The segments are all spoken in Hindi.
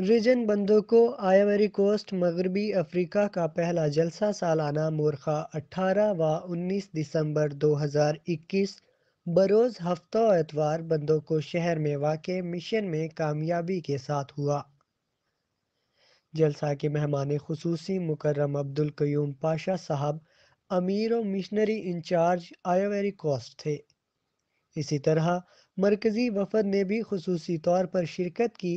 रिजन बंदों को आइवरी कोस्ट मगरबी अफ्रीका का पहला जलसा सालाना मोरखा 18 व 19 दिसंबर 2021 बरोज़ हफ्ता एतवार बंदों को शहर में वाक़ मिशन में कामयाबी के साथ हुआ जलसा के मेहमान खसूसी मुकर्रम अब्दुल क्यूम पाशा साहब अमीर और मिशनरी इंचार्ज आइवरी कोस्ट थे इसी तरह मरकज़ी वफद ने भी खसूसी तौर पर शिरकत की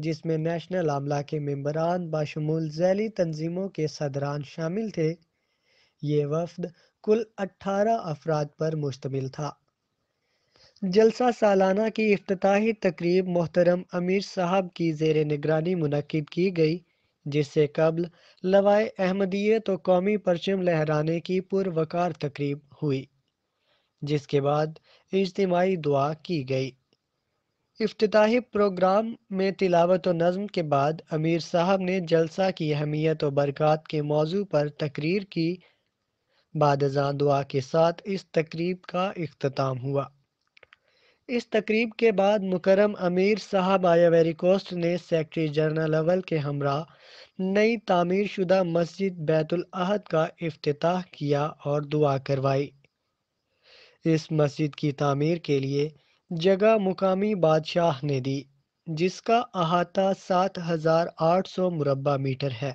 जिसमें नेशनल आमला के मम्बरान बाशमूल झैली तंजीमों के सदरान शामिल थे ये वफद कुल अठारह अफराद पर मुश्तमिल था जलसा सालाना की अफ्ताही तकरीब मोहतरम अमीर साहब की जेर निगरानी मुनद की गई जिससे कबल लवाए अहमदियत तो कौमी परचम लहराने की पुरवकार तकरीब हुई जिसके बाद इज्तमाही दुआ की गई अफ्ताही प्रोग्राम में तिलावत नज़म के बाद अमीर साहब ने जलसा की अहमियत और बरक़ात के मौजू पर तकरीर की बाद दुआ के साथ इस तकरीब का अख्ताम हुआ इस तकरीब के बाद मुकरम अमीर साहब आयावेरी कोस्ट ने सेक्रटरी जनरल अवल के हमरा नई तामीर शुदा मस्जिद बैतुलहद का अफ्ताह किया और दुआ करवाई इस मस्जिद की तामीर के लिए जगह मुकामी बादशाह ने दी जिसका अहाता सात हज़ार आठ सौ मुरबा मीटर है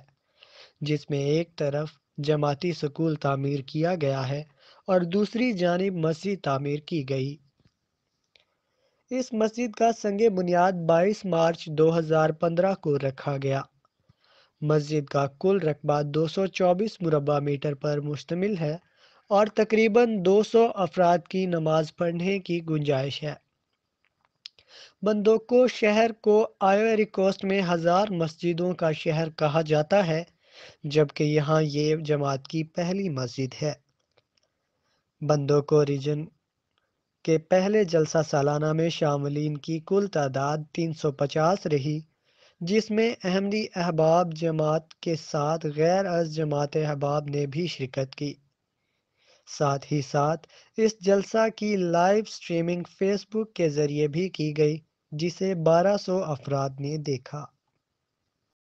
जिसमें एक तरफ जमाती स्कूल तामीर किया गया है और दूसरी जानब मस्जिद तामीर की गई इस मस्जिद का संग बुनियाद 22 मार्च 2015 को रखा गया मस्जिद का कुल रकबा 224 मुरबा मीटर पर मुश्तमिल है और तकरीबन 200 अफराद की नमाज पढ़ने की गुंजाइश है बंदोको शहर को आयोरी कोस्ट में हज़ार मस्जिदों का शहर कहा जाता है जबकि यहाँ ये जमात की पहली मस्जिद है बंदोको रीजन के पहले जलसा सालाना में शामिलीन की कुल तादाद 350 रही जिसमें अहमदी अहबाब जमात के साथ गैर अज जमात अहबाब ने भी शिरकत की साथ ही साथ इस जलसा की लाइव स्ट्रीमिंग फेसबुक के ज़रिए भी की गई जिसे 1200 अफराद ने देखा